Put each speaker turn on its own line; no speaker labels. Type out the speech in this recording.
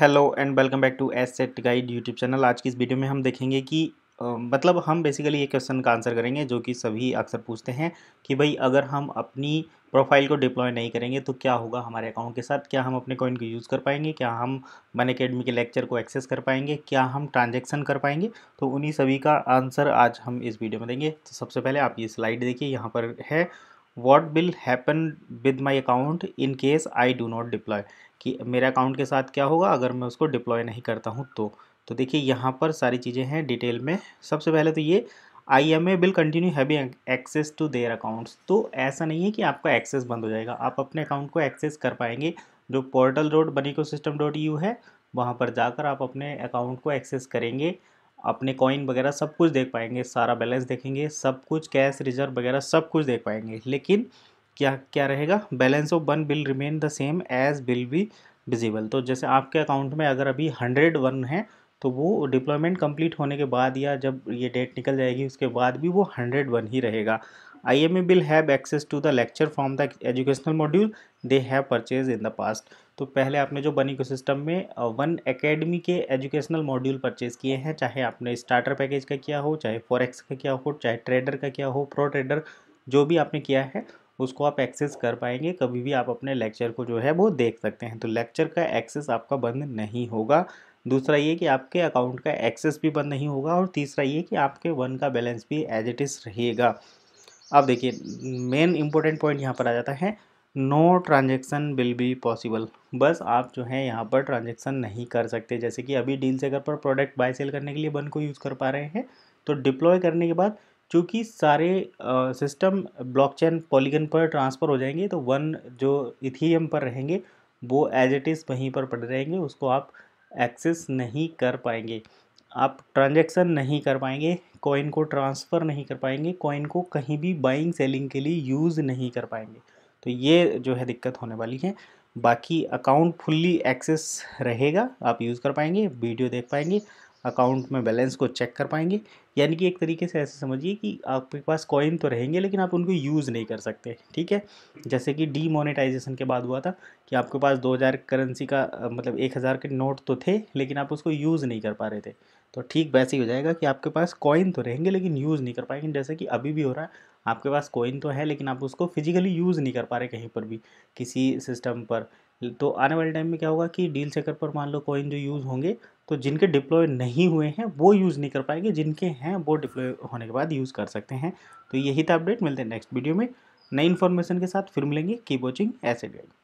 hello and welcome back to asset guide YouTube channel आज की इस video में हम देखेंगे कि मतलब हम बेसिकली ये क्वेश्चन का आंसर करेंगे जो कि सभी अक्सर पूछते हैं कि भाई अगर हम अपनी प्रोफाइल को डिप्लॉय नहीं करेंगे तो क्या होगा हमारे अकाउंट के साथ क्या हम अपने कॉइन को यूज़ कर पाएंगे क्या हम मन अकेडमी के लेक्चर को एक्सेस कर पाएंगे क्या हम ट्रांजेक्शन कर पाएंगे तो उन्हीं सभी का आंसर आज हम इस वीडियो में देंगे तो सबसे पहले आप ये स्लाइड देखिए यहाँ पर है what will happen with my account in case I do not deploy कि मेरे अकाउंट के साथ क्या होगा अगर मैं उसको डिप्लॉय नहीं करता हूँ तो तो देखिए यहाँ पर सारी चीज़ें हैं डिटेल में सबसे पहले तो ये I M A will continue heavy access to their accounts तो ऐसा नहीं है कि आपका एक्सेस बंद हो जाएगा आप अपने अकाउंट को एक्सेस कर पाएंगे जो पोर्टल डॉट बनीको सिस्टम डॉट यू है वहाँ पर जाकर आप अपने अकाउंट को एक्सेस करेंगे अपने कॉइन वगैरह सब कुछ देख पाएंगे सारा बैलेंस देखेंगे सब कुछ कैश रिजर्व वगैरह सब कुछ देख पाएंगे लेकिन क्या क्या रहेगा balance of one will remain the same as will be visible तो जैसे आपके अकाउंट में अगर अभी हंड्रेड वन है तो वो डिप्लॉयमेंट कंप्लीट होने के बाद या जब ये डेट निकल जाएगी उसके बाद भी वो हंड्रेड वन ही रहेगा I M A will have access to the lecture from the educational module they have purchase in the past तो पहले आपने जो को सिस्टम में वन एकेडमी के एजुकेशनल मॉड्यूल परचेज किए हैं चाहे आपने स्टार्टर पैकेज का किया हो चाहे फॉरेक्स का किया हो चाहे ट्रेडर का किया हो प्रो ट्रेडर जो भी आपने किया है उसको आप एक्सेस कर पाएंगे कभी भी आप अपने लेक्चर को जो है वो देख सकते हैं तो लेक्चर का एक्सेस आपका बंद नहीं होगा दूसरा ये कि आपके अकाउंट का एक्सेस भी बंद नहीं होगा और तीसरा ये कि आपके वन का बैलेंस भी एज इट इज़ रहेगा अब देखिए मेन इम्पोर्टेंट पॉइंट यहाँ पर आ जाता है no transaction will be possible बस आप जो है यहाँ पर ट्रांजेक्शन नहीं कर सकते जैसे कि अभी डील से अगर पर प्रोडक्ट बाय सेल करने के लिए वन को यूज़ कर पा रहे हैं तो डिप्लॉय करने के बाद चूँकि सारे सिस्टम ब्लॉकचेन पॉलीगन पर ट्रांसफ़र हो जाएंगे तो वन जो इथीएम पर रहेंगे वो एज इट इज़ वहीं पर पड़ रहेंगे उसको आप एक्सेस नहीं कर पाएंगे आप ट्रांजैक्शन नहीं कर पाएंगे कॉइन को ट्रांसफ़र नहीं कर पाएंगे कॉइन को कहीं भी बाइंग सेलिंग के लिए यूज़ नहीं कर पाएंगे तो ये जो है दिक्कत होने वाली है बाकी अकाउंट फुल्ली एक्सेस रहेगा आप यूज़ कर पाएंगे वीडियो देख पाएंगे अकाउंट में बैलेंस को चेक कर पाएंगे यानी कि एक तरीके से ऐसे समझिए कि आपके पास कॉइन तो रहेंगे लेकिन आप उनको यूज़ नहीं कर सकते ठीक है जैसे कि डीमोनेटाइजेशन के बाद हुआ था कि आपके पास 2000 करेंसी का मतलब 1000 के नोट तो थे लेकिन आप उसको यूज़ नहीं कर पा रहे थे तो ठीक वैसे ही हो जाएगा कि आपके पास कॉइन तो रहेंगे लेकिन यूज़ नहीं कर पाएंगे जैसे कि अभी भी हो रहा है आपके पास कॉइन तो है लेकिन आप उसको फिजिकली यूज़ नहीं कर पा रहे कहीं पर भी किसी सिस्टम पर तो आने वाले टाइम में क्या होगा कि डील चेकर पर मान लो कॉइन जो यूज़ होंगे तो जिनके डिप्लॉय नहीं हुए हैं वो यूज़ नहीं कर पाएंगे जिनके हैं वो डिप्लॉय होने के बाद यूज़ कर सकते हैं तो यही था अपडेट मिलते हैं नेक्स्ट वीडियो में नई इन्फॉर्मेशन के साथ फिर मिलेंगे कीप वॉचिंग ऐसे गाइड